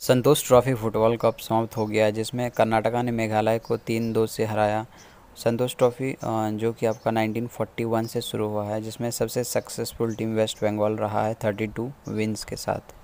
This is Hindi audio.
संतोष ट्रॉफी फुटबॉल कप समाप्त हो गया जिसमें कर्नाटका ने मेघालय को तीन दो से हराया संतोष ट्रॉफी जो कि आपका 1941 से शुरू हुआ है जिसमें सबसे सक्सेसफुल टीम वेस्ट बंगाल रहा है 32 विंस के साथ